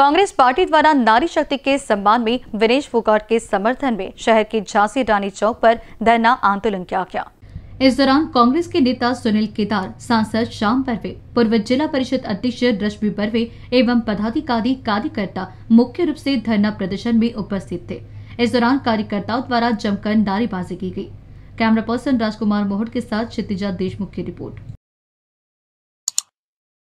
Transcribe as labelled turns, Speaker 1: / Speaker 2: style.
Speaker 1: Congress party द्वारा नारी शक्ति के सम्मान में विनेश फोगाट के समर्थन में शहर के झांसी रानी चौक पर धरना आंदोलन किया गया इस दौरान कांग्रेस के नेता सुनील केदार सांसद श्याम बर्वे पूर्व जिला परिषद अध्यक्ष रश्मि बर्वे एवं पदाधिकारी कार्यकर्ता मुख्य रूप से धरना प्रदर्शन में उपस्थित थे इस दौरान कार्यकर्ताओं द्वारा जमकर नारेबाजी की गई कैमरा पर्सन राजकुमार मोहट के साथ क्षितिजा देशमुख की रिपोर्ट